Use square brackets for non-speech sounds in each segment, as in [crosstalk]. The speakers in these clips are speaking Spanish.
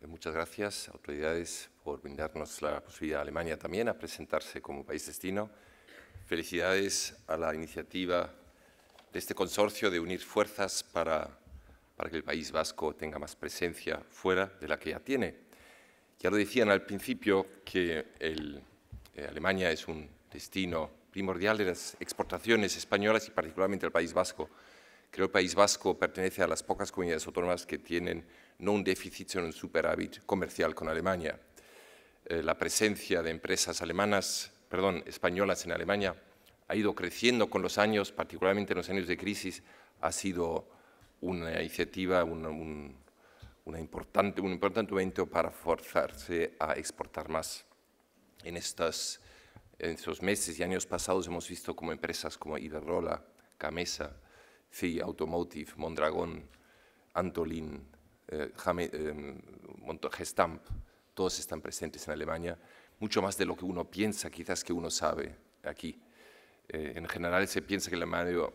Eh, muchas gracias, autoridades, por brindarnos la posibilidad a Alemania también a presentarse como país destino. Felicidades a la iniciativa de este consorcio de unir fuerzas para, para que el País Vasco tenga más presencia fuera de la que ya tiene. Ya lo decían al principio que eh, Alemania es un destino primordial de las exportaciones españolas y particularmente el País Vasco. Creo que País Vasco pertenece a las pocas comunidades autónomas que tienen no un déficit, sino un superávit comercial con Alemania. Eh, la presencia de empresas alemanas, perdón, españolas en Alemania ha ido creciendo con los años, particularmente en los años de crisis, ha sido una iniciativa, un, una importante, un importante momento para forzarse a exportar más. En, en estos meses y años pasados hemos visto como empresas como Iberrola, Camesa, CI Automotive, Mondragón, Antolin, eh, eh, Gestamp, todos están presentes en Alemania, mucho más de lo que uno piensa, quizás que uno sabe aquí. Eh, en general se piensa que el,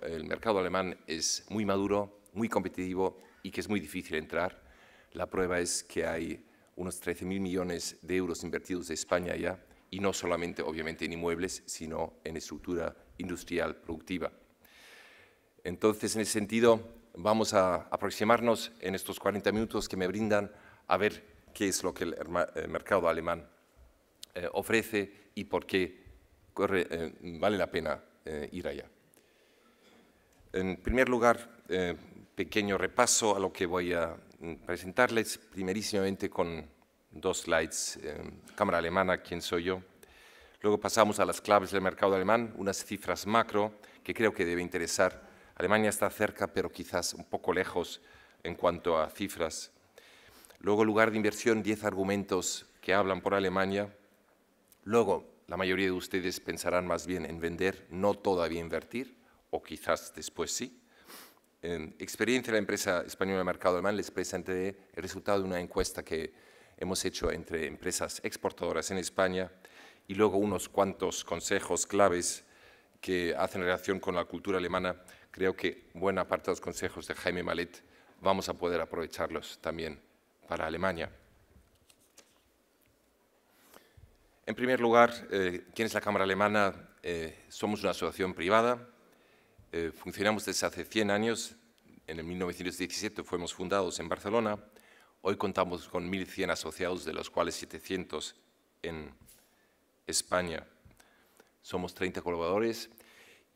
el, mercado alemán es muy maduro, muy competitivo y que es muy difícil entrar. La prueba es que hay unos 13.000 millones de euros invertidos de España ya, y no solamente, obviamente, en inmuebles, sino en estructura industrial productiva. Entonces, en ese sentido, vamos a aproximarnos en estos 40 minutos que me brindan a ver qué es lo que el eh, mercado alemán eh, ofrece y por qué eh, vale la pena ir allá. En primer lugar, pequeño repaso a lo que voy a mm, presentarles, primerísimamente con dos slides, cámara alemana, quién soy yo. Luego pasamos a las claves del mercado alemán, unas cifras macro que creo que debe interesar Alemania está cerca, pero quizás un poco lejos en cuanto a cifras. Luego, lugar de inversión, 10 argumentos que hablan por Alemania. Luego, la mayoría de ustedes pensarán más bien en vender, no todavía invertir, o quizás después sí. En experiencia de la empresa española de mercado alemán les presenté el resultado de una encuesta que hemos hecho entre empresas exportadoras en España y luego unos cuantos consejos claves que hacen relación con la cultura alemana creo que buena parte de los consejos de Jaime Malet vamos a poder aprovecharlos también para Alemania. En primer lugar, eh, ¿quién es la Cámara Alemana? Eh, somos una asociación privada, eh, funcionamos desde hace 100 años, en el 1917 fuimos fundados en Barcelona, hoy contamos con 1.100 asociados, de los cuales 700 en España. Somos 30 colaboradores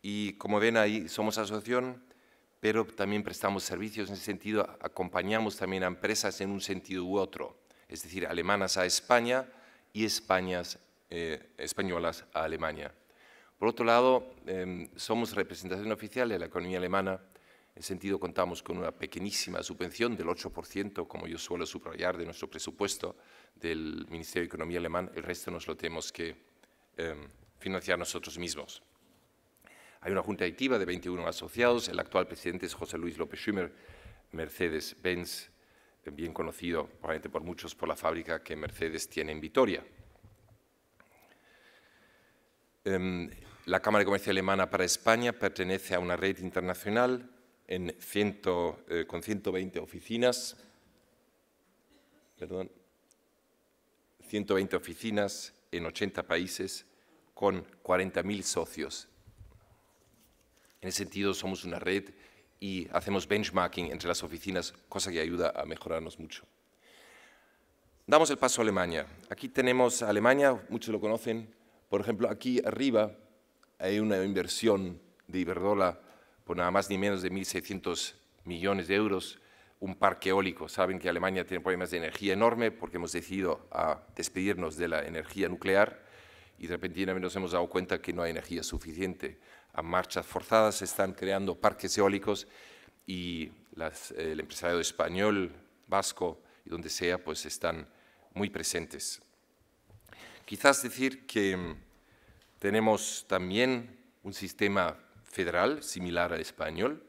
y como ven ahí, somos asociación, pero también prestamos servicios en ese sentido, acompañamos también a empresas en un sentido u otro, es decir, alemanas a España y Españas, eh, españolas a Alemania. Por otro lado, em, somos representación oficial de la economía alemana, en sentido contamos con una pequeñísima subvención del 8%, como yo suelo subrayar, de nuestro presupuesto del Ministerio de Economía alemán, el resto nos lo tenemos que em, financiar nosotros mismos. Hay una junta directiva de 21 asociados. El actual presidente es José Luis López Schumer, Mercedes Benz, bien conocido probablemente por muchos por la fábrica que Mercedes tiene en Vitoria. Em, la Cámara de Comercio Alemana para España pertenece a una red internacional eh, con 120 oficinas, 120 oficinas en 80 países con 40.000 socios en ese sentido, somos una red y hacemos benchmarking entre las oficinas, cosa que ayuda a mejorarnos mucho. Damos el paso a Alemania. Aquí tenemos Alemania, muchos lo conocen. Por ejemplo, aquí arriba hay una inversión de Iberdrola por nada más ni menos de 1.600 millones de euros, un parque eólico. Saben que Alemania tiene problemas de energía enorme porque hemos decidido despedirnos de la energía nuclear y de repentinamente nos hemos dado cuenta que no hay energía suficiente marchas forzadas, se están creando parques eólicos y el empresario español, vasco y donde sea, pues están muy presentes. Quizás decir que mm, tenemos también un sistema federal similar al español.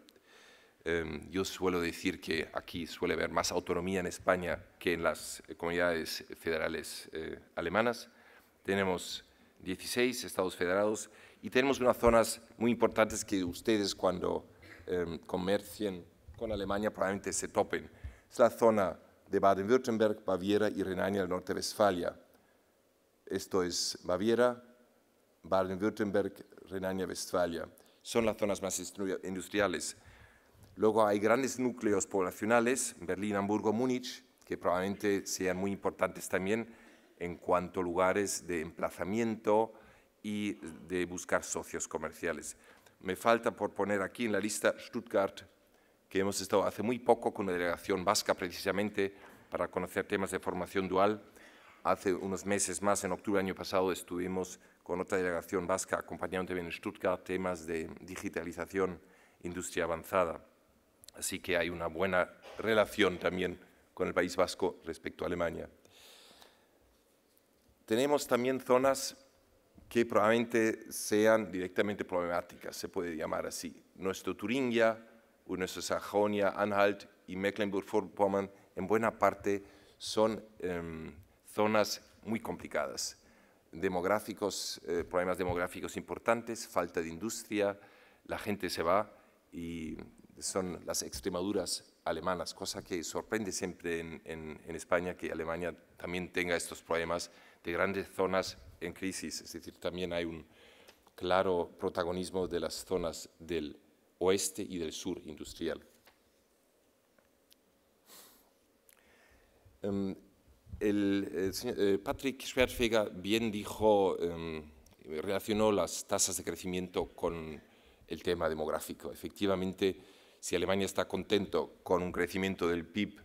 Em, yo suelo decir que aquí suele haber más autonomía en España que en las eh, comunidades federales eh, alemanas. Tenemos 16 estados federados y tenemos unas zonas muy importantes que ustedes cuando em, comercien con Alemania probablemente se topen. Es la zona de Baden-Württemberg, Baviera y Renania del Norte-Westfalia. Esto es Baviera, Baden-Württemberg, Renania-Westfalia. Son las zonas más industriales. Luego hay grandes núcleos poblacionales, Berlín, Hamburgo, Múnich, que probablemente sean muy importantes también en cuanto a lugares de emplazamiento, y de buscar socios comerciales. Me falta por poner aquí en la lista Stuttgart, que hemos estado hace muy poco con la delegación vasca precisamente para conocer temas de formación dual. Hace unos meses más, en octubre del año pasado, estuvimos con otra delegación vasca acompañando también en Stuttgart temas de digitalización, industria avanzada. Así que hay una buena relación también con el País Vasco respecto a Alemania. Tenemos también zonas que probablemente sean directamente problemáticas, se puede llamar así. Nuestro Turingia, nuestro nuestra Sajonia, Anhalt y Mecklenburg-Vorpommern en buena parte son em, zonas muy complicadas. Demográficos, eh, problemas demográficos importantes, falta de industria, la gente se va y son las Extremaduras alemanas, cosa que sorprende siempre en España que Alemania también tenga estos problemas de grandes zonas en crisis, es decir, también hay un claro protagonismo de las zonas del oeste y del sur industrial. Em, el, señor, eh, Patrick Schwerfega bien dijo, em, relacionó las tasas de crecimiento con el tema demográfico. Efectivamente, si Alemania está contento con un crecimiento del PIB,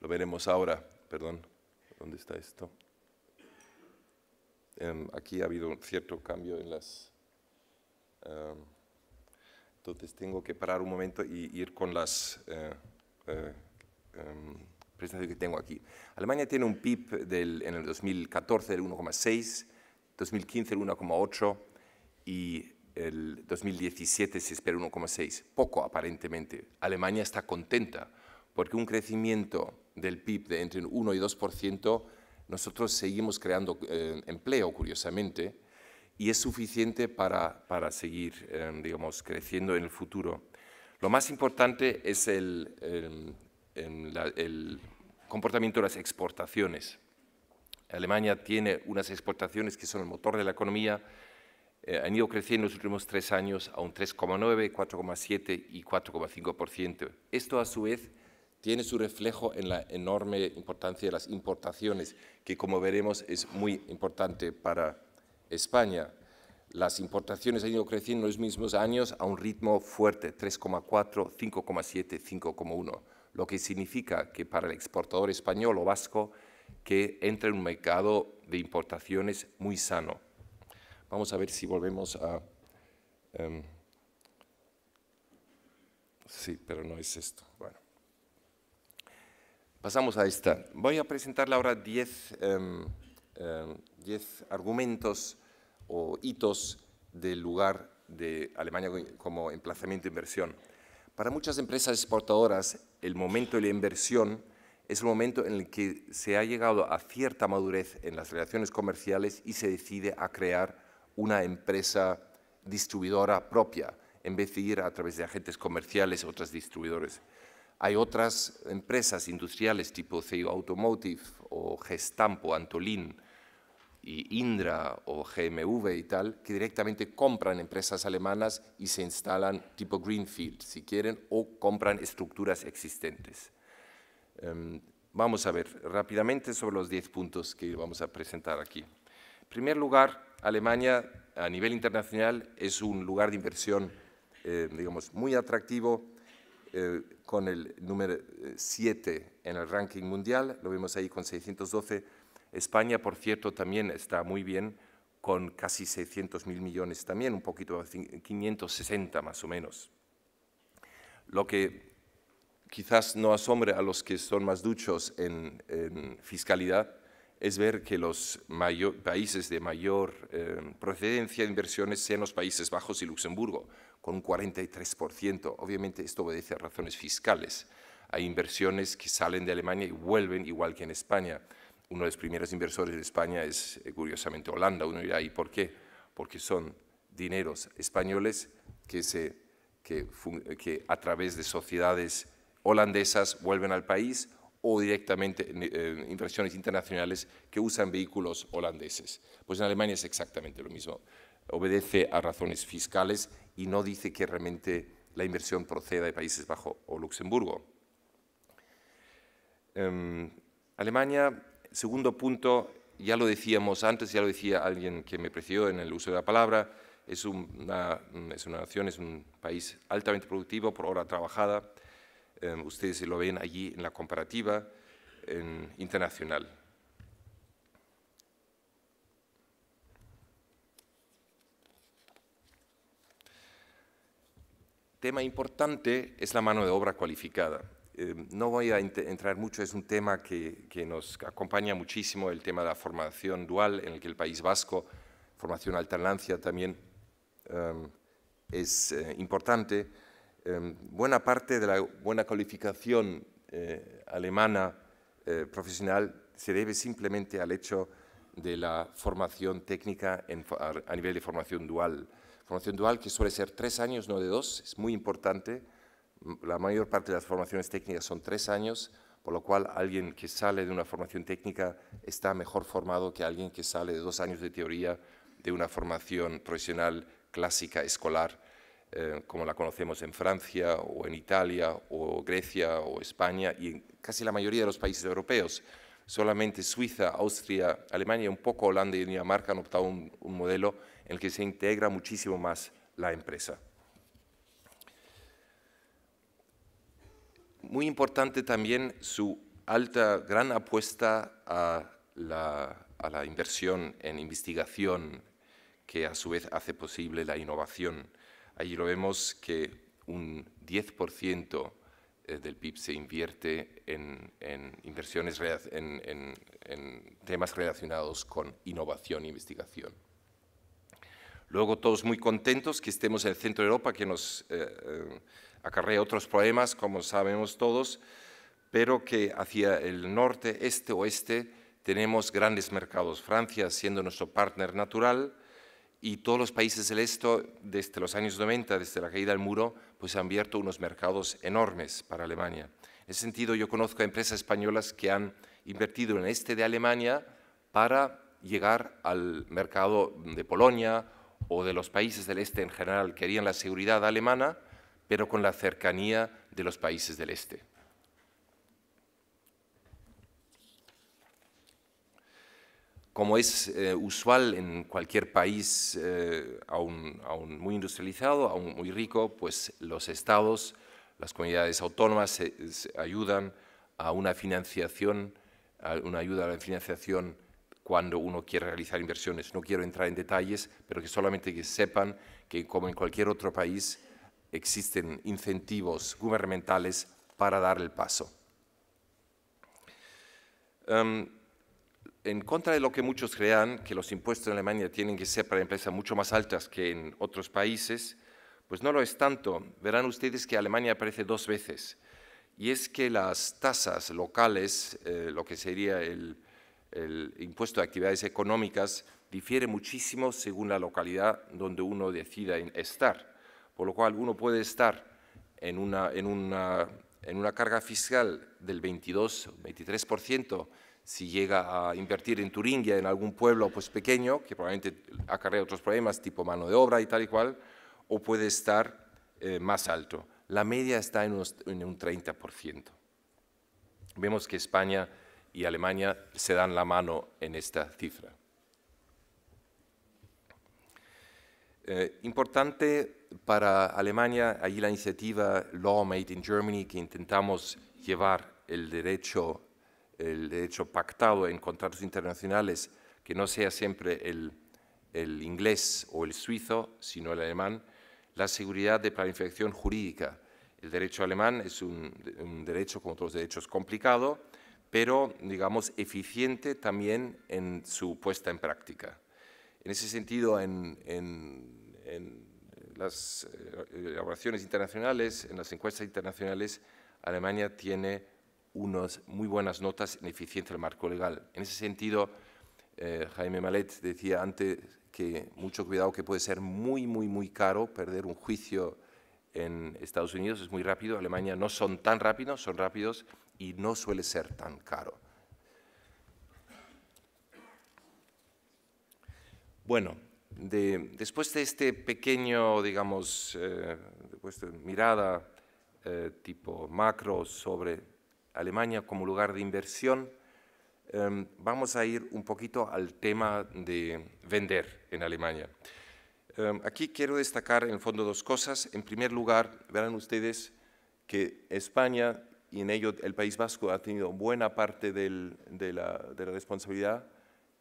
lo veremos ahora, perdón, ¿dónde está esto? Em, aquí ha habido cierto cambio en las... Em, entonces tengo que parar un momento y ir con las eh, eh, em, presentaciones que tengo aquí. Alemania tiene un PIB en el 2014 del 1,6, 2015 el 1,8 y el 2017 se espera 1,6. Poco aparentemente. Alemania está contenta porque un crecimiento del PIB de entre 1 y 2% nosotros seguimos creando eh, empleo, curiosamente, y es suficiente para, para seguir, eh, digamos, creciendo en el futuro. Lo más importante es el, el, comportamiento de las exportaciones. Alemania tiene unas exportaciones que son el motor de la economía, eh, han ido creciendo en los últimos tres años a un 3,9, 4,7 y 4,5%. Esto a su vez tiene su reflejo en la enorme importancia de las importaciones, que como veremos es muy importante para España. Las importaciones han ido creciendo en los mismos años a un ritmo fuerte, 3,4, 5,7, 5,1, lo que significa que para el exportador español o vasco que entra en un mercado de importaciones muy sano. Vamos a ver si volvemos a... Em, sí, pero no es esto. Bueno. Pasamos a esta. Voy a presentarle ahora em, em, diez argumentos o hitos del lugar de Alemania como emplazamiento de inversión. Para muchas empresas exportadoras, el momento de la inversión es el momento en el que se ha llegado a cierta madurez en las relaciones comerciales y se decide a crear una empresa distribuidora propia, en vez de ir a través de agentes comerciales o otros distribuidores. Hay otras empresas industriales tipo CEO Automotive o Gestampo, Antolin y Indra o GMV y tal, que directamente compran empresas alemanas y se instalan tipo Greenfield, si quieren, o compran estructuras existentes. Em, vamos a ver rápidamente sobre los 10 puntos que vamos a presentar aquí. En primer lugar, Alemania a nivel internacional es un lugar de inversión, eh, digamos, muy atractivo, eh, con el número 7 eh, en el ranking mundial, lo vemos ahí con 612. España, por cierto, también está muy bien, con casi 600 mil millones también, un poquito, 560 más o menos. Lo que quizás no asombre a los que son más duchos en, fiscalidad es ver que los países de mayor eh, procedencia de inversiones sean los Países Bajos y Luxemburgo, con un 43%. Obviamente esto obedece a razones fiscales. Hay inversiones que salen de Alemania y vuelven igual que en España. Uno de los primeros inversores de España es, eh, curiosamente, Holanda. Uno dirá, ¿y por qué? Porque son dineros españoles que, se, que, a través de sociedades holandesas vuelven al país o directamente eh, inversiones internacionales que usan vehículos holandeses. Pues en Alemania es exactamente lo mismo. Obedece a razones fiscales y no dice que realmente la inversión proceda de Países Bajos o Luxemburgo. Em, Alemania, segundo punto, ya lo decíamos antes, ya lo decía alguien que me precedió en el uso de la palabra, es una, mm, es una nación, es un país altamente productivo por hora trabajada. Em, ustedes lo ven allí en la comparativa internacional. tema importante es la mano de obra cualificada. Eh, no voy a entrar mucho, es un tema que, nos acompaña muchísimo, el tema de la formación dual, en el que el País Vasco, formación alternancia también em, es eh, importante. Em, buena parte de la buena cualificación eh, alemana profesional se debe simplemente al hecho de la formación técnica a, nivel de formación dual formación dual, que suele ser tres años, no de dos, es muy importante. La mayor parte de las formaciones técnicas son tres años, por lo cual alguien que sale de una formación técnica está mejor formado que alguien que sale de dos años de teoría de una formación profesional clásica escolar, eh, como la conocemos en Francia o en Italia o Grecia o España y en casi la mayoría de los países europeos. Solamente Suiza, Austria, Alemania, un poco Holanda y Dinamarca han optado un modelo en el que se integra muchísimo más la empresa. Muy importante también su alta, gran apuesta a la, inversión en investigación, que a su vez hace posible la innovación. Allí lo vemos que un 10% eh, del PIB se invierte en, inversiones, en temas relacionados con innovación e investigación. Luego todos muy contentos que estemos en el centro de Europa, que nos eh, eh, acarrea otros problemas, como sabemos todos, pero que hacia el norte, este, oeste, tenemos grandes mercados. Francia siendo nuestro partner natural y todos los países del este, desde los años 90, desde la caída del muro, pues han abierto unos mercados enormes para Alemania. En ese sentido, yo conozco a empresas españolas que han invertido en este de Alemania para llegar al mercado de Polonia o de los países del este en general querían la seguridad alemana, pero con la cercanía de los países del este. Como es eh, usual en cualquier país eh, aún, muy industrializado, aún muy rico, pues los estados, las comunidades autónomas ayudan a una financiación, una ayuda a la financiación cuando uno quiere realizar inversiones. No quiero entrar en detalles, pero que solamente que sepan que como en cualquier otro país existen incentivos gubernamentales para dar el paso. Em, en contra de lo que muchos crean, que los impuestos en Alemania tienen que ser para empresas mucho más altas que en otros países, pues no lo es tanto. Verán ustedes que Alemania aparece dos veces. Y es que las tasas locales, eh, lo que sería el, el impuesto de actividades económicas difiere muchísimo según la localidad donde uno decida estar, por lo cual uno puede estar en una, en una, en una carga fiscal del 22 o 23% si llega a invertir en Turingia, en algún pueblo pues, pequeño, que probablemente acarrea otros problemas, tipo mano de obra y tal y cual, o puede estar eh, más alto. La media está en, en un 30%. Vemos que España y Alemania se dan la mano en esta cifra. Eh, importante para Alemania, ahí la iniciativa Law Made in Germany, que intentamos llevar el derecho, el derecho pactado en contratos internacionales, que no sea siempre el, inglés o el suizo, sino el alemán, la seguridad de planificación jurídica. El derecho alemán es un, un derecho, como todos los derechos, complicado, pero digamos eficiente también en su puesta en práctica. En ese sentido, en, las elaboraciones eh, internacionales, en las encuestas internacionales, Alemania tiene unas muy buenas notas en eficiencia del marco legal. En ese sentido, eh, Jaime Malet decía antes que mucho cuidado que puede ser muy, muy, muy caro perder un juicio en Estados Unidos, es muy rápido, Alemania no son tan rápidos, son rápidos y no suele ser tan caro. Bueno, de, después de este pequeño, digamos, eh, mirada eh, tipo macro sobre Alemania como lugar de inversión, em, vamos a ir un poquito al tema de vender en Alemania. Em, aquí quiero destacar en el fondo dos cosas. En primer lugar, verán ustedes que España y en ello el País Vasco ha tenido buena parte de, la, responsabilidad,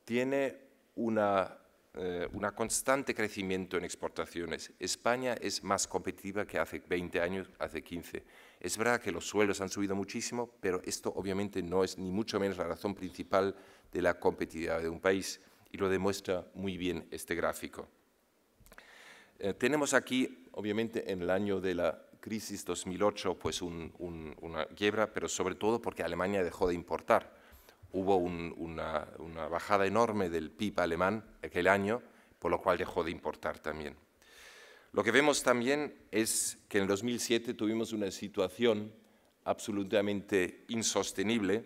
tiene una, eh, una, constante crecimiento en exportaciones. España es más competitiva que hace 20 años, hace 15. Es verdad que los sueldos han subido muchísimo, pero esto obviamente no es ni mucho menos la razón principal de la competitividad de un país y lo demuestra muy bien este gráfico. Eh, tenemos aquí, obviamente, en el año de la crisis 2008, pues una quiebra, pero sobre todo porque Alemania dejó de importar. Hubo una, bajada enorme del PIB alemán aquel año, por lo cual dejó de importar también. Lo que vemos también es que en 2007 tuvimos una situación absolutamente insostenible.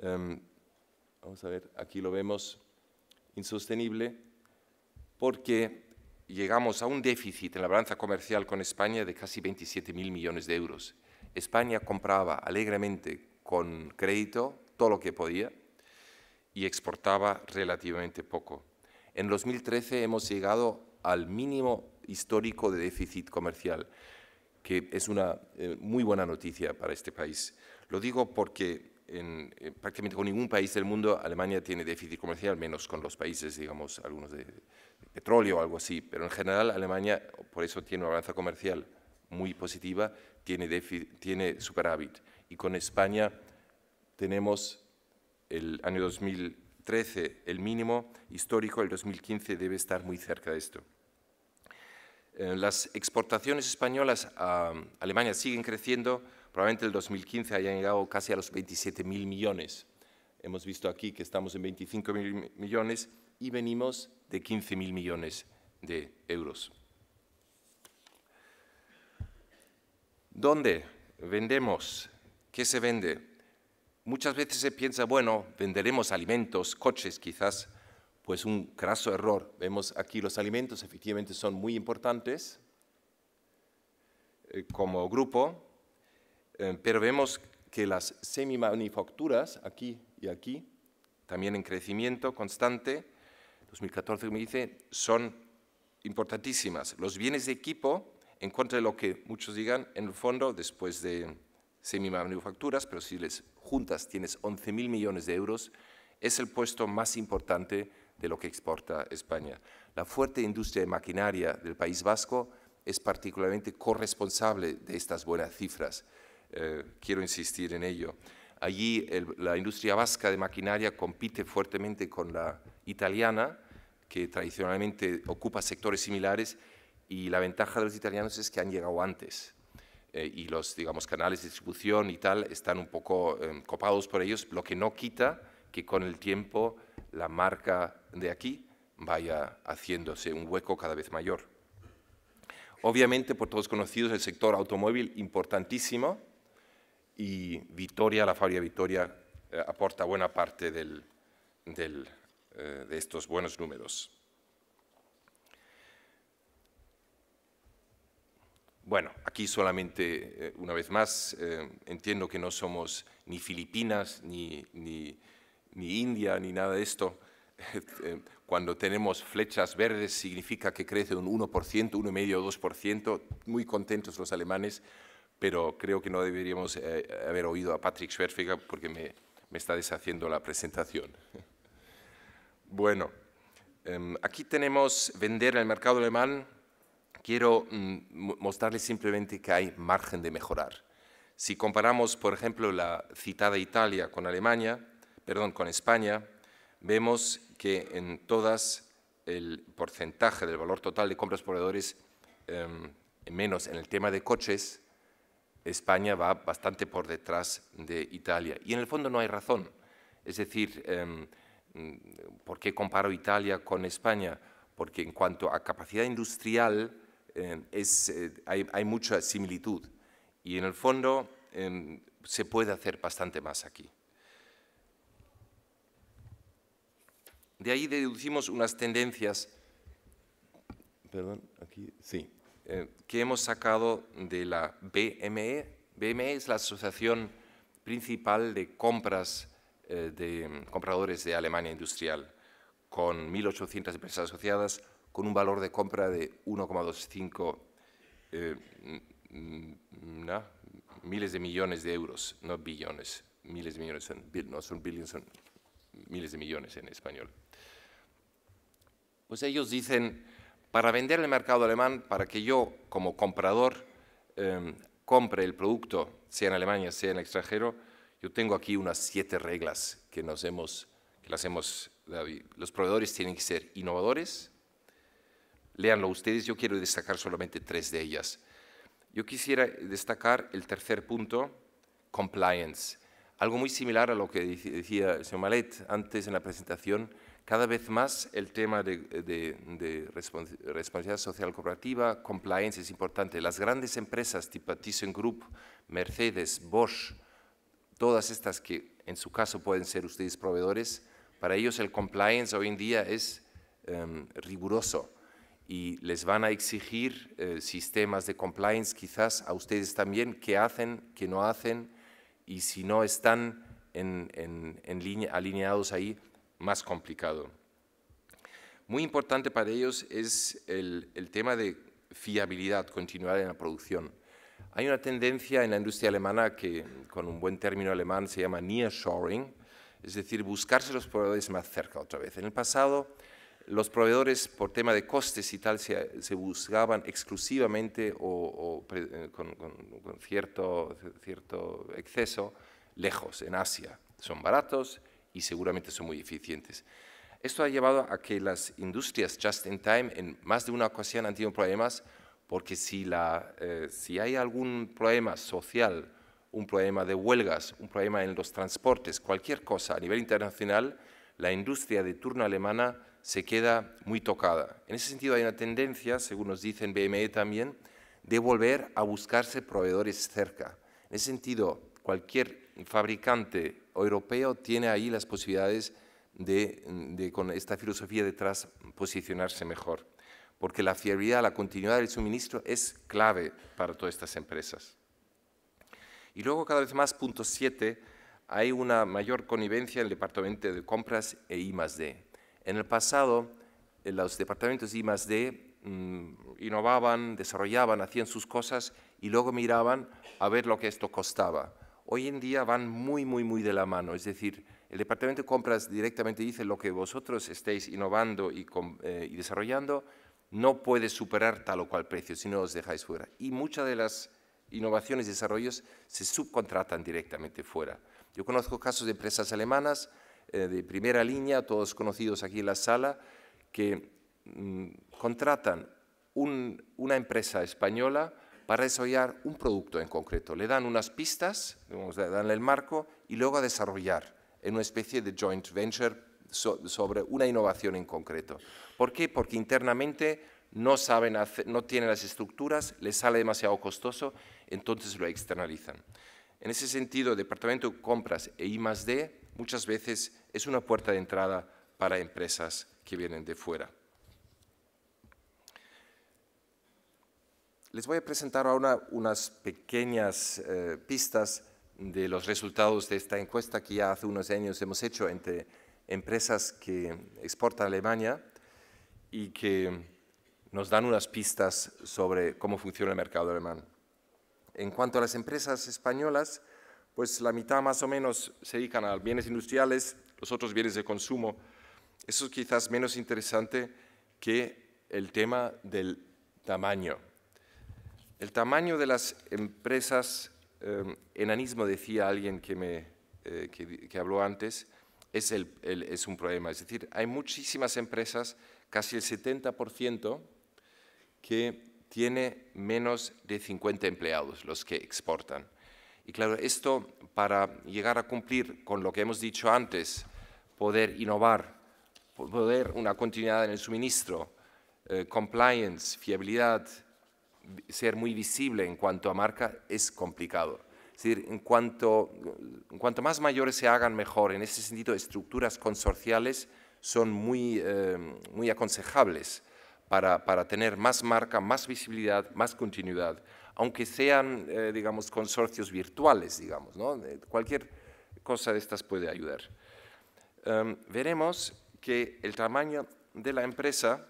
Em, vamos a ver, aquí lo vemos, insostenible, porque llegamos a un déficit en la balanza comercial con España de casi 27.000 millones de euros. España compraba alegremente con crédito todo lo que podía y exportaba relativamente poco. En 2013 hemos llegado al mínimo histórico de déficit comercial, que es una eh, muy buena noticia para este país. Lo digo porque en, eh, prácticamente con ningún país del mundo Alemania tiene déficit comercial, menos con los países, digamos, algunos de, petróleo o algo así, pero en general Alemania, por eso tiene una balanza comercial muy positiva, tiene, superávit. Y con España tenemos el año 2013 el mínimo histórico, el 2015 debe estar muy cerca de esto. Eh, las exportaciones españolas a Alemania siguen creciendo, probablemente el 2015 hayan llegado casi a los 27 millones. Hemos visto aquí que estamos en 25 mil millones y venimos de mil millones de euros. ¿Dónde vendemos? ¿Qué se vende? Muchas veces se piensa, bueno, venderemos alimentos, coches quizás, pues un graso error. Vemos aquí los alimentos, efectivamente son muy importantes eh, como grupo, eh, pero vemos que las semimanufacturas, aquí y aquí, también en crecimiento constante, 2014 me dice, son importantísimas. Los bienes de equipo, en contra de lo que muchos digan, en el fondo, después de semi-manufacturas, pero si les juntas tienes 11.000 millones de euros, es el puesto más importante de lo que exporta España. La fuerte industria de maquinaria del País Vasco es particularmente corresponsable de estas buenas cifras. Eh, quiero insistir en ello. Allí la industria vasca de maquinaria compite fuertemente con la italiana, que tradicionalmente ocupa sectores similares, y la ventaja de los italianos es que han llegado antes. Eh, y los digamos, canales de distribución y tal están un poco em, copados por ellos, lo que no quita que con el tiempo la marca de aquí vaya haciéndose un hueco cada vez mayor. Obviamente, por todos conocidos, el sector automóvil importantísimo y Vitoria, la fábrica Vitoria, eh, aporta buena parte del eh, de estos buenos números. Bueno, aquí solamente, eh, una vez más, eh, entiendo que no somos ni Filipinas, ni, India, ni nada de esto. [laughs] Cuando tenemos flechas verdes significa que crece un 1%, 1,5 o 2%, muy contentos los alemanes, pero creo que no deberíamos haber oído a Patrick Schwerfiger porque me, me está deshaciendo la presentación. [laughs] Bueno, em, aquí tenemos vender en el mercado alemán. Quiero mm, mostrarles simplemente que hay margen de mejorar. Si comparamos, por ejemplo, la citada Italia con Alemania, perdón, con España, vemos que en todas el porcentaje del valor total de compras proveedores, em, menos en el tema de coches, España va bastante por detrás de Italia. Y en el fondo no hay razón. Es decir, em, Mm, ¿Por qué comparo Italia con España? Porque en cuanto a capacidad industrial eh, eh, hay, mucha similitud y en el fondo eh, se puede hacer bastante más aquí. De ahí deducimos unas tendencias que hemos sacado de la BME. BME es la asociación principal de compras eh, de compradores de Alemania industrial, con 1.800 empresas asociadas, con un valor de compra de 1,25 eh, mm, mm, miles de millones de euros, no billones, miles de millones, no son miles de millones en español. Pues ellos dicen, para vender el mercado alemán, para que yo como comprador eh, compre el producto, sea en Alemania, sea en extranjero, yo tengo aquí unas siete reglas que nos hemos, que las hemos, Los proveedores tienen que ser innovadores. Leanlo ustedes, yo quiero destacar solamente tres de ellas. Yo quisiera destacar el tercer punto, compliance. Algo muy similar a lo que decía el señor Malet antes en la presentación, cada vez más el tema de, responsabilidad social corporativa, compliance es importante. Las grandes empresas tipo Group, Mercedes, Bosch, todas estas que en su caso pueden ser ustedes proveedores, para ellos el compliance hoy en día es em, riguroso y les van a exigir eh, sistemas de compliance quizás a ustedes también, qué hacen, qué no hacen y si no están alineados ahí, más complicado. Muy importante para ellos es el, tema de fiabilidad, continuar en la producción. Hay una tendencia en la industria alemana que con un buen término alemán se llama nearshoring, es decir, buscarse los proveedores más cerca otra vez. En el pasado, los proveedores por tema de costes y tal se, buscaban exclusivamente o, eh, con, con, cierto, cierto exceso lejos, en Asia. Son baratos y seguramente son muy eficientes. Esto ha llevado a que las industrias just in time en más de una ocasión han tenido problemas porque eh, si, hay algún problema social, un problema de huelgas, un problema en los transportes, cualquier cosa a nivel internacional, la industria de turno alemana se queda muy tocada. En ese sentido hay una tendencia, según nos dicen BME también, de volver a buscarse proveedores cerca. En ese sentido, cualquier fabricante europeo tiene ahí las posibilidades de con esta filosofía detrás, posicionarse mejor porque la fiabilidad, la continuidad del suministro es clave para todas estas empresas. Y luego cada vez más, punto 7, hay una mayor connivencia en el departamento de compras e I En el pasado, eh, los departamentos de I mm, innovaban, desarrollaban, hacían sus cosas y luego miraban a ver lo que esto costaba. Hoy en día van muy, muy, muy de la mano, es decir, el departamento de compras directamente dice lo que vosotros estéis innovando y, eh, y desarrollando no puede superar tal o cual precio, si no os dejáis fuera. Y muchas de las innovaciones y desarrollos se subcontratan directamente fuera. Yo conozco casos de empresas alemanas eh, de primera línea, todos conocidos aquí en la sala, que mm, contratan una empresa española para desarrollar un producto en concreto. Le dan unas pistas, le dan el marco y luego a desarrollar en una especie de joint venture sobre una innovación en concreto. ¿Por qué? Porque internamente no saben no tienen las estructuras, les sale demasiado costoso, entonces lo externalizan. En ese sentido, el Departamento de Compras e I+D muchas veces es una puerta de entrada para empresas que vienen de fuera. Les voy a presentar ahora unas pequeñas eh, pistas de los resultados de esta encuesta que ya hace unos años hemos hecho entre empresas que exportan a Alemania y que nos dan unas pistas sobre cómo funciona el mercado alemán. En cuanto a las empresas españolas, pues la mitad más o menos se dedican a bienes industriales, los otros bienes de consumo. Eso es quizás menos interesante que el tema del tamaño. El tamaño de las empresas, eh, enanismo decía alguien que eh, habló antes, es, un problema. Es decir, hay muchísimas empresas, casi el 70%, que tiene menos de 50 empleados, los que exportan. Y claro, esto para llegar a cumplir con lo que hemos dicho antes, poder innovar, poder una continuidad en el suministro, eh, compliance, fiabilidad, ser muy visible en cuanto a marca, es complicado. Es decir, en cuanto, más mayores se hagan, mejor. En ese sentido, estructuras consorciales son muy, eh, muy aconsejables para, para, tener más marca, más visibilidad, más continuidad, aunque sean, eh, digamos, consorcios virtuales, digamos, ¿no? Eh, cualquier cosa de estas puede ayudar. Em, veremos que el tamaño de la empresa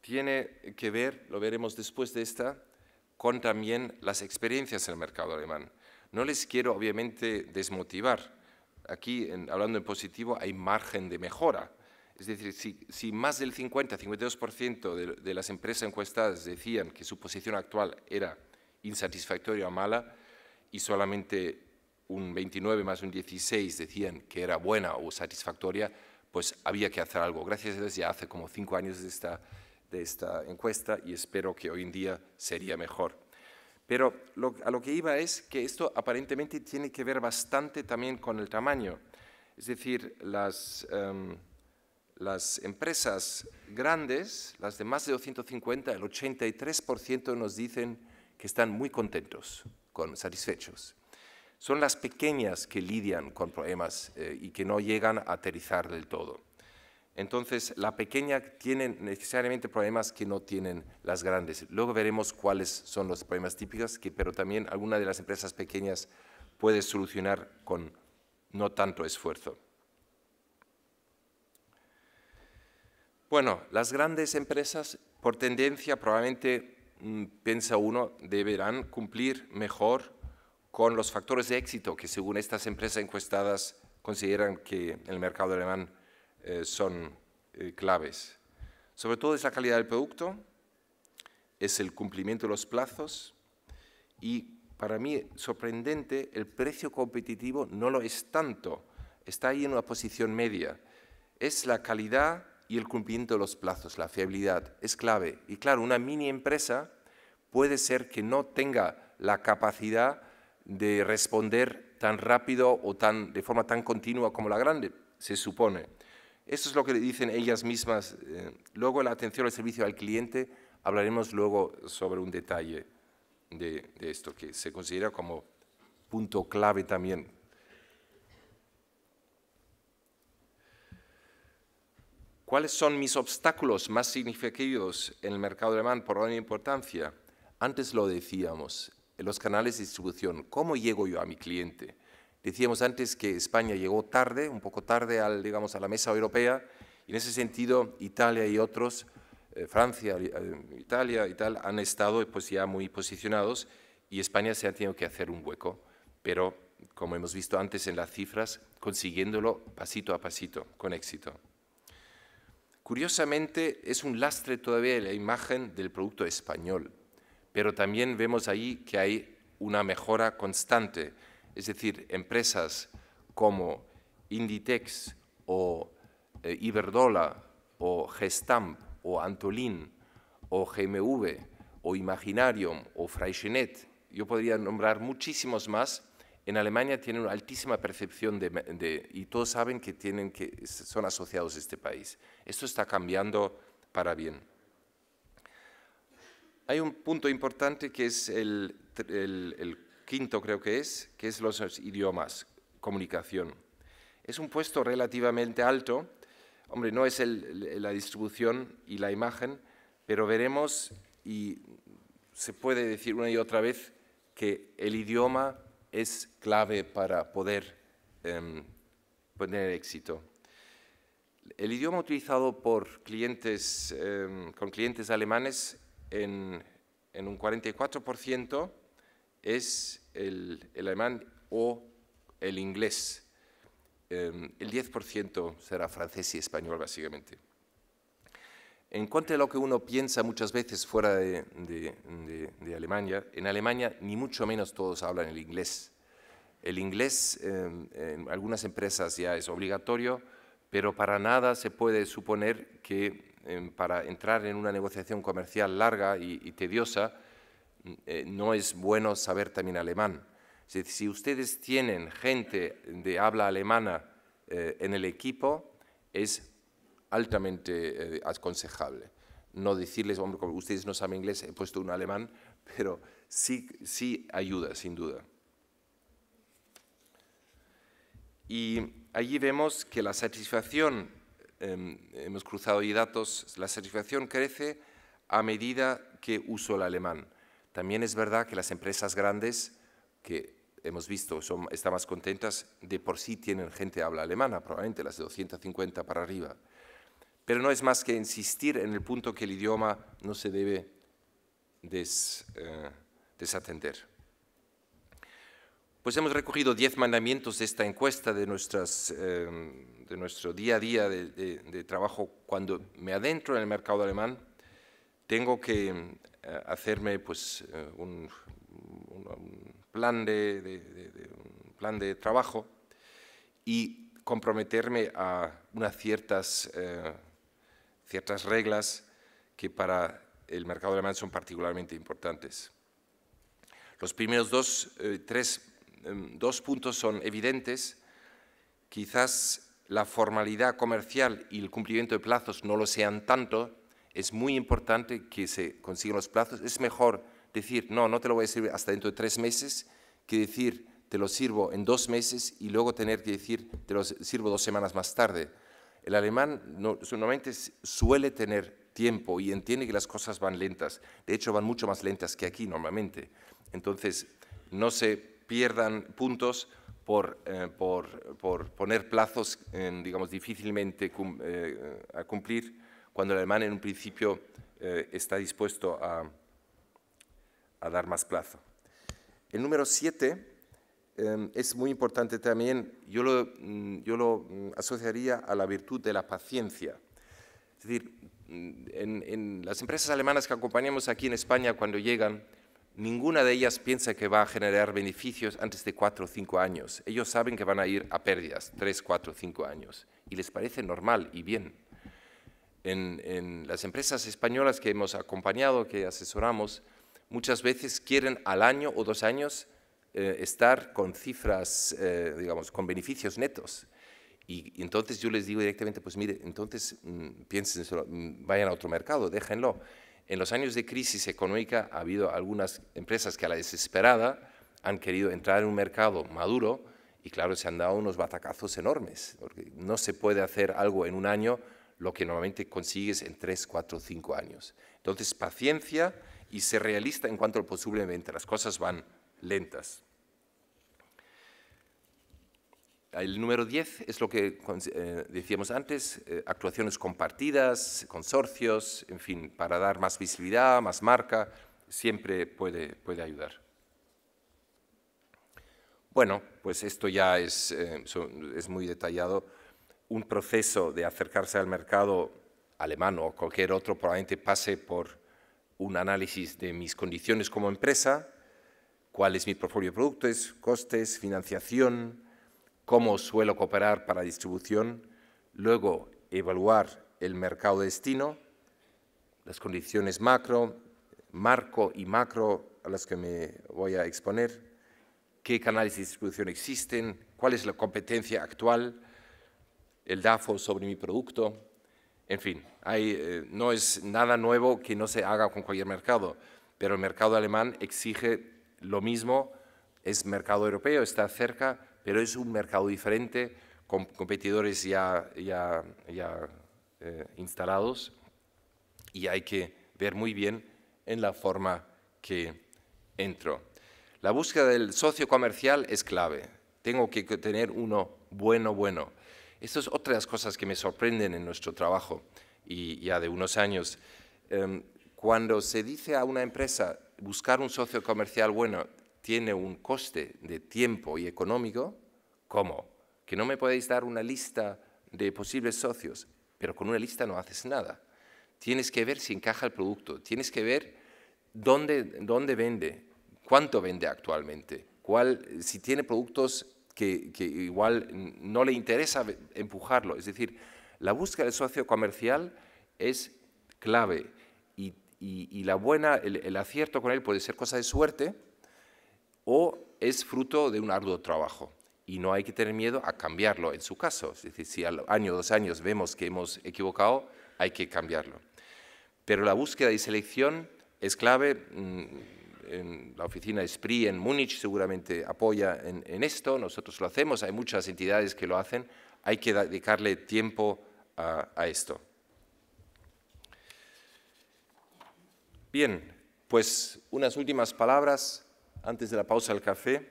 tiene que ver, lo veremos después de esta, con también las experiencias en el mercado alemán. No les quiero, obviamente, desmotivar. Aquí, en, hablando en positivo, hay margen de mejora. Es decir, si, más del 50-52% de, de las empresas encuestadas decían que su posición actual era insatisfactoria o mala y solamente un 29 más un 16 decían que era buena o satisfactoria, pues había que hacer algo. Gracias a Dios ya hace como cinco años de esta de esta encuesta y espero que hoy en día sería mejor. Pero a lo que iba es que esto aparentemente tiene que ver bastante también con el tamaño. Es decir, las, em, las empresas grandes, las de más de 250, el 83% nos dicen que están muy contentos, con, satisfechos. Son las pequeñas que lidian con problemas eh, y que no llegan a aterrizar del todo. Entonces, la pequeña tiene necesariamente problemas que no tienen las grandes. Luego veremos cuáles son los problemas típicos, que, pero también alguna de las empresas pequeñas puede solucionar con no tanto esfuerzo. Bueno, las grandes empresas, por tendencia, probablemente, mm, piensa uno, deberán cumplir mejor con los factores de éxito que según estas empresas encuestadas consideran que el mercado alemán eh, son eh, claves. Sobre todo es la calidad del producto, es el cumplimiento de los plazos y para mí sorprendente el precio competitivo no lo es tanto, está ahí en una posición media. Es la calidad y el cumplimiento de los plazos, la fiabilidad, es clave. Y claro, una mini empresa puede ser que no tenga la capacidad de responder tan rápido o tan, de forma tan continua como la grande, se supone. Esto es lo que dicen ellas mismas. Eh, luego la atención al servicio al cliente, hablaremos luego sobre un detalle de, esto que se considera como punto clave también ¿Cuáles son mis obstáculos más significativos en el mercado alemán por orden importancia? Antes lo decíamos, en los canales de distribución, ¿cómo llego yo a mi cliente? Decíamos antes que España llegó tarde, un poco tarde, digamos, a la mesa europea, y en ese sentido Italia y otros, eh, Francia, eh, Italia y tal, han estado pues, ya muy posicionados y España se ha tenido que hacer un hueco, pero como hemos visto antes en las cifras, consiguiéndolo pasito a pasito, con éxito. Curiosamente, es un lastre todavía la imagen del producto español, pero también vemos ahí que hay una mejora constante es decir, empresas como Inditex o eh, Iberdola o Gestamp o Antolin o GMV o Imaginarium o Freischenet, yo podría nombrar muchísimos más, en Alemania tienen una altísima percepción de, y todos saben que, tienen que son asociados a este país. Esto está cambiando para bien. Hay un punto importante que es el, el quinto creo que es, que es los idiomas, comunicación. Es un puesto relativamente alto, hombre, no es la distribución y la imagen, pero veremos y se puede decir una y otra vez que el idioma es clave para poder em, tener éxito. El idioma utilizado por clientes, em, con clientes alemanes en un 44% es el, alemán o el inglés. Em, el 10% será francés y español, básicamente. En cuanto a lo que uno piensa muchas veces fuera de, Alemania, en Alemania ni mucho menos todos hablan el inglés. El inglés em, en algunas empresas ya es obligatorio, pero para nada se puede suponer que em, para entrar en una negociación comercial larga y tediosa, eh, no es bueno saber también alemán. si ustedes tienen gente de habla alemana eh, en el equipo, es altamente eh, aconsejable. No decirles, hombre, como ustedes no saben inglés, he puesto un alemán, pero sí, sí ayuda, sin duda. Y allí vemos que la satisfacción, em, hemos cruzado ahí datos, la satisfacción crece a medida que uso el alemán. También es verdad que las empresas grandes, que hemos visto son, están más contentas, de por sí tienen gente habla alemana, probablemente las de 250 para arriba. Pero no es más que insistir en el punto que el idioma no se debe eh, desatender. Pues hemos recogido 10 mandamientos de esta encuesta de, eh, nuestro día a día de trabajo cuando me adentro en el mercado alemán tengo que eh, hacerme pues, eh, un, plan de, plan de trabajo y comprometerme a unas ciertas, eh, ciertas reglas que para el mercado alemán son particularmente importantes. Los primeros em, dos puntos son evidentes. Quizás la formalidad comercial y el cumplimiento de plazos no lo sean tanto, es muy importante que se consigan los plazos. Es mejor decir, no, no te lo voy a servir hasta dentro de tres meses, que decir, te lo sirvo en dos meses y luego tener que decir, te lo sirvo dos semanas más tarde. El alemán normalmente suele tener tiempo y entiende que las cosas van lentas. De hecho, van mucho más lentas que aquí normalmente. Entonces, no se pierdan puntos por, eh, por, poner plazos, digamos, difícilmente eh, a cumplir cuando el alemán en un principio eh, está dispuesto a, dar más plazo. El número 7 eh, es muy importante también, yo lo, mm, yo lo mm, asociaría a la virtud de la paciencia. Es decir, mm, en, en las empresas alemanas que acompañamos aquí en España cuando llegan, ninguna de ellas piensa que va a generar beneficios antes de cuatro o cinco años. Ellos saben que van a ir a pérdidas, tres, cuatro, cinco años, y les parece normal y bien en, las empresas españolas que hemos acompañado, que asesoramos, muchas veces quieren al año o dos años eh, estar con cifras, eh, digamos, con beneficios netos. Y, entonces yo les digo directamente, pues mire, entonces mm, piensen, mm, vayan a otro mercado, déjenlo. En los años de crisis económica ha habido algunas empresas que a la desesperada han querido entrar en un mercado maduro y claro, se han dado unos batacazos enormes, porque no se puede hacer algo en un año lo que normalmente consigues en 3, 4, cinco años. Entonces, paciencia y ser realista en cuanto a posiblemente. Las cosas van lentas. El número 10 es lo que eh, decíamos antes, eh, actuaciones compartidas, consorcios, en fin, para dar más visibilidad, más marca, siempre puede, ayudar. Bueno, pues esto ya es, eh, es muy detallado un proceso de acercarse al mercado alemán o cualquier otro probablemente pase por un análisis de mis condiciones como empresa, cuál es mi portfolio de productos, costes, financiación, cómo suelo cooperar para distribución, luego evaluar el mercado destino, las condiciones macro, marco y macro a las que me voy a exponer, qué canales de distribución existen, cuál es la competencia actual, el DAFO sobre mi producto. En fin, eh, no es nada nuevo que no se haga con cualquier mercado, pero el mercado alemán exige lo mismo, es mercado europeo, está cerca, pero es un mercado diferente, con competidores ya, ya, ya eh, instalados y hay que ver muy bien en la forma que entro. La búsqueda del socio comercial es clave. Tengo que tener uno bueno, bueno. Esto es otra de las cosas que me sorprenden en nuestro trabajo y ya de unos años. Em, cuando se dice a una empresa buscar un socio comercial bueno tiene un coste de tiempo y económico, ¿cómo? Que no me podéis dar una lista de posibles socios, pero con una lista no haces nada. Tienes que ver si encaja el producto, tienes que ver dónde, dónde vende, cuánto vende actualmente, cuál, si tiene productos que, igual no le interesa empujarlo. Es decir, la búsqueda de socio comercial es clave y, la buena, el, acierto con él puede ser cosa de suerte o es fruto de un arduo trabajo. Y no hay que tener miedo a cambiarlo en su caso. Es decir, si al año o dos años vemos que hemos equivocado, hay que cambiarlo. Pero la búsqueda y selección es clave. Mm, en la oficina SPRI en Múnich seguramente apoya en, esto, nosotros lo hacemos, hay muchas entidades que lo hacen, hay que dedicarle tiempo a, esto. Bien, pues unas últimas palabras antes de la pausa del café.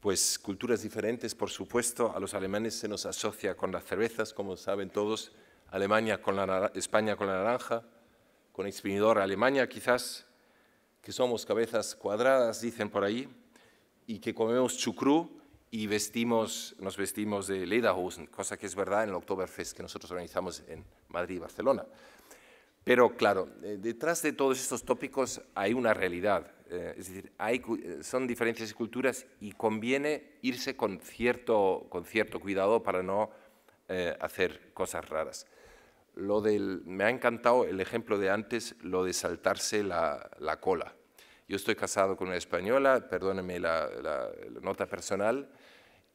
Pues culturas diferentes, por supuesto, a los alemanes se nos asocia con las cervezas, como saben todos, Alemania con la España con la naranja, con Exprimidor Alemania quizás, que somos cabezas cuadradas, dicen por ahí, y que comemos chucrú y nos vestimos de lederhosen, cosa que es verdad en el Oktoberfest que nosotros organizamos en Madrid y Barcelona. Pero claro, eh, detrás de todos estos tópicos hay una realidad, eh, es decir, eh, son diferencias de culturas y conviene irse con cierto, con cierto cuidado para no hacer cosas raras lo del, me ha encantado el ejemplo de antes, lo de saltarse la, cola. Yo estoy casado con una española, perdóneme la, nota personal,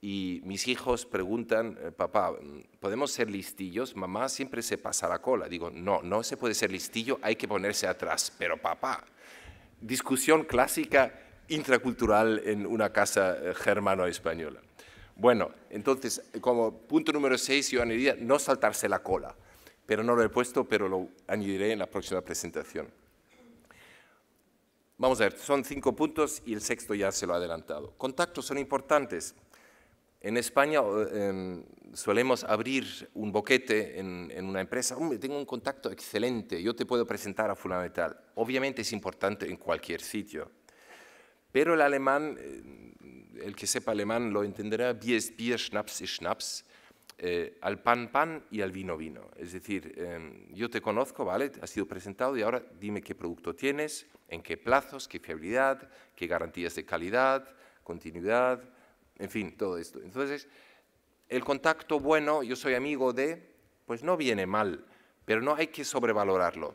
y mis hijos preguntan, eh, papá, ¿podemos ser listillos? Mamá siempre se pasa la cola. Digo, no, no se puede ser listillo, hay que ponerse atrás. Pero papá, discusión clásica intracultural en una casa eh, germano-española. Bueno, entonces, como punto número seis, yo añadiría no saltarse la cola pero no lo he puesto, pero lo añadiré en la próxima presentación. Vamos a ver, son cinco puntos y el sexto ya se lo ha adelantado. Contactos son importantes. En España em, solemos abrir un boquete en, una empresa. tengo un contacto excelente, yo te puedo presentar a fundamental. Obviamente es importante en cualquier sitio. Pero el alemán, eh, el que sepa alemán lo entenderá, bier, schnaps y schnaps. Eh, al pan pan y al vino vino. Es decir, em, yo te conozco, ¿vale? Has sido presentado y ahora dime qué producto tienes, en qué plazos, qué fiabilidad, qué garantías de calidad, continuidad, en fin, todo esto. Entonces, el contacto bueno, yo soy amigo de, pues no viene mal, pero no hay que sobrevalorarlo.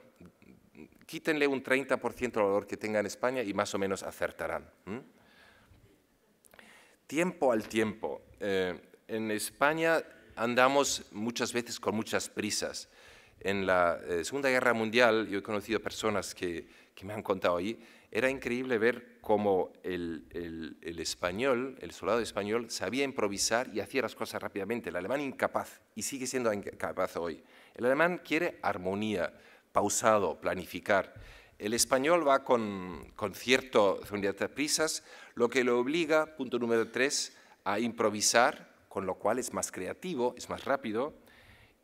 Quítenle un 30% del valor que tenga en España y más o menos acertarán. Tiempo al tiempo. Eh, en España andamos muchas veces con muchas prisas. En la eh, Segunda Guerra Mundial, yo he conocido personas que, me han contado ahí, era increíble ver cómo el, español, el soldado español, sabía improvisar y hacía las cosas rápidamente. El alemán incapaz, y sigue siendo incapaz hoy. El alemán quiere armonía, pausado, planificar. El español va con, con cierto, ciertas prisas, lo que le obliga, punto número tres, a improvisar con lo cual es más creativo, es más rápido,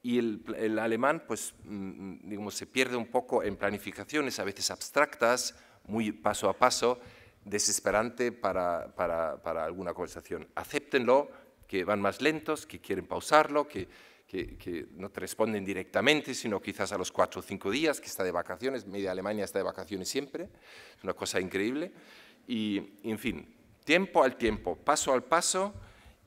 y el, alemán, pues, mm, se pierde un poco en planificaciones a veces abstractas, muy paso a paso, desesperante para, alguna conversación. Acéptenlo, que van más lentos, que quieren pausarlo, que, que, no te responden directamente, sino quizás a los cuatro o cinco días, que está de vacaciones, media Alemania está de vacaciones siempre, es una cosa increíble. Y, en fin, tiempo al tiempo, paso al paso,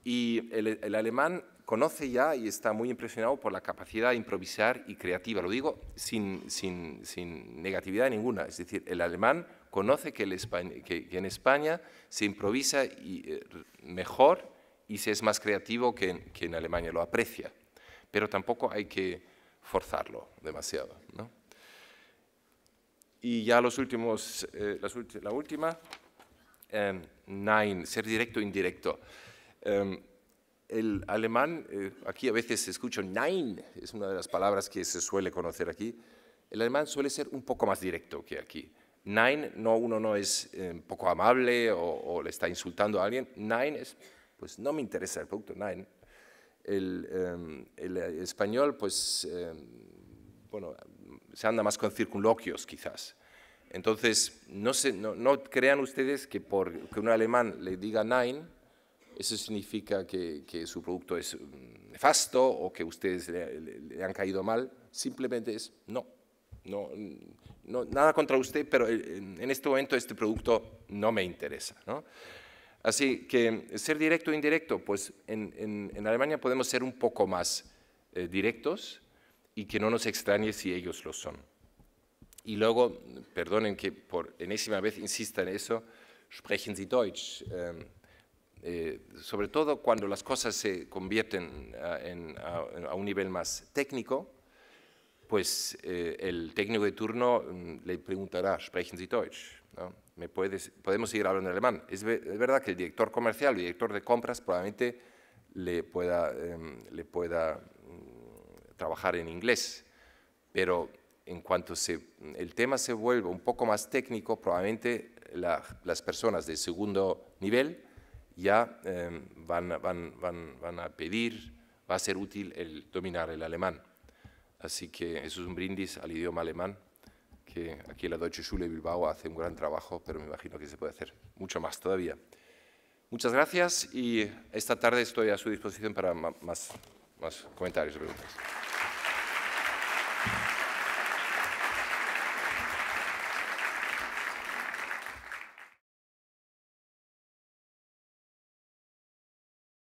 y el, alemán conoce ya y está muy impresionado por la capacidad de improvisar y creativa. Lo digo sin, sin, sin negatividad ninguna. Es decir, el alemán conoce que, en España se improvisa y, eh, mejor y se es más creativo que en, Alemania. Lo aprecia, pero tampoco hay que forzarlo demasiado. Y ya los últimos, eh, la última, eh, nine, ser directo o indirecto. Em, el alemán, eh, aquí a veces escucho nein, es una de las palabras que se suele conocer aquí, el alemán suele ser un poco más directo que aquí. Nein, no, uno no es em, poco amable o, le está insultando a alguien. Nein es, pues no me interesa el producto, nein. El, em, eh, español, pues, bueno, se anda más con circunloquios quizás. Entonces, no, no crean ustedes que por que un alemán le diga nein, eso significa que, su producto es mm, nefasto o que ustedes le, han caído mal, simplemente es no, no, mm, nada contra usted, pero eh, en este momento este producto no me interesa. Así que ser directo o indirecto, pues en, Alemania podemos ser un poco más eh, directos y que no nos extrañe si ellos lo son. Y luego, mm, perdonen que por enésima vez insista en eso, sprechen Sie Deutsch. Eh, eh, sobre todo cuando las cosas se convierten ah, a, un nivel más técnico, pues eh, el técnico de turno mm, le preguntará, ¿sprechen Sie Deutsch? podemos seguir hablando en alemán. Es, verdad que el director comercial, el director de compras, probablemente le pueda, em, mm, trabajar en inglés, pero en cuanto el tema se vuelva un poco más técnico, probablemente las personas de segundo nivel ya em, van, a pedir, va a ser útil el dominar el alemán. Así que eso es un brindis al idioma alemán, que aquí la Deutsche Schule Bilbao hace un gran trabajo, pero me imagino que se puede hacer mucho más todavía. Muchas gracias y esta tarde estoy a su disposición para más, más comentarios y preguntas.